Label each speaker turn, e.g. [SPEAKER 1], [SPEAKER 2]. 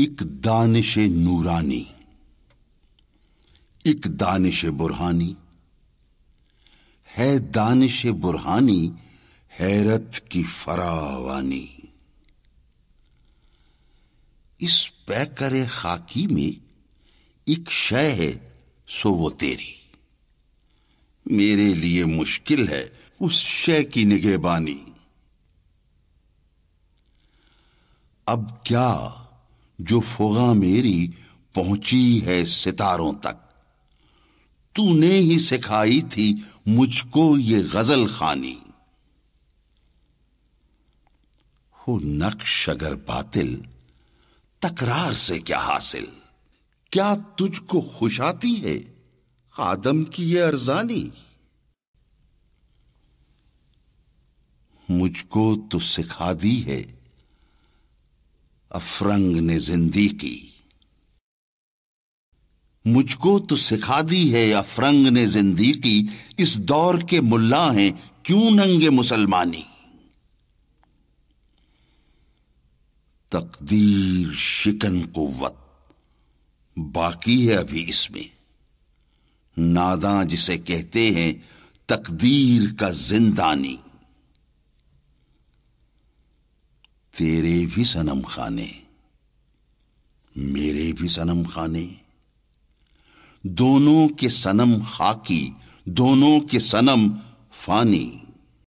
[SPEAKER 1] ایک دانش نورانی ایک دانش برہانی ہے دانش برہانی حیرت کی فراوانی اس پیکر خاکی میں ایک شے ہے سو وہ تیری میرے لیے مشکل ہے اس شے کی نگہ بانی اب کیا جو فا میری پہنچی ہے ستاروں تک تو نے ہی سکھائی تھی مجھ کو یہ غزل خانی ہو نقش اگر باطل تکرار سے کیا حاصل کیا تجھ کو خوش آتی ہے آدم کی یہ ارزانی مجھ کو تو سکھا دی ہے افرنگ نے زندگی کی مجھ کو تو سکھا دی ہے افرنگ نے زندگی کی اس دور کے ملا ہیں کیوں ننگے مسلمانی تقدیر شکن قوت باقی ہے ابھی اس میں ناداں جسے کہتے ہیں تقدیر کا زندانی تیرے بھی سنم خانے میرے بھی سنم خانے دونوں کے سنم خاکی دونوں کے سنم فانی